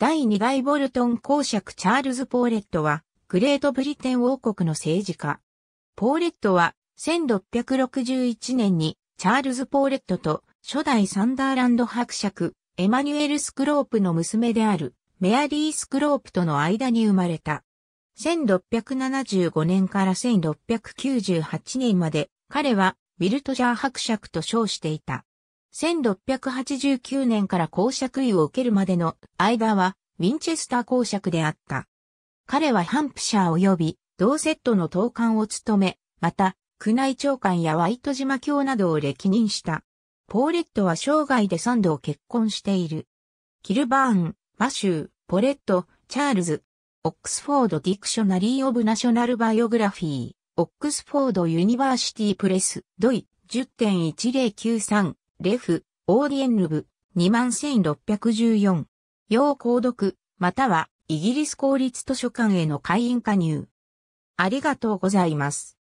第2代ボルトン公爵チャールズ・ポーレットは、グレートブリテン王国の政治家。ポーレットは、1661年に、チャールズ・ポーレットと、初代サンダーランド伯爵、エマニュエル・スクロープの娘である、メアリー・スクロープとの間に生まれた。1675年から1698年まで、彼は、ウィルトジャー伯爵と称していた。1689年から公爵位を受けるまでの間は、ウィンチェスター公爵であった。彼はハンプシャー及び、同セットの統監を務め、また、宮内長官やワイト島卿などを歴任した。ポーレットは生涯で3度結婚している。キルバーン、マシュー、ポレット、チャールズ、オックスフォード・ディクショナリー・オブ・ナショナル・バイオグラフィー、オックスフォード・ユニバーシティ・プレス、ドイ、10.1093レフ、オーディエンルブ、21614。要購読、または、イギリス公立図書館への会員加入。ありがとうございます。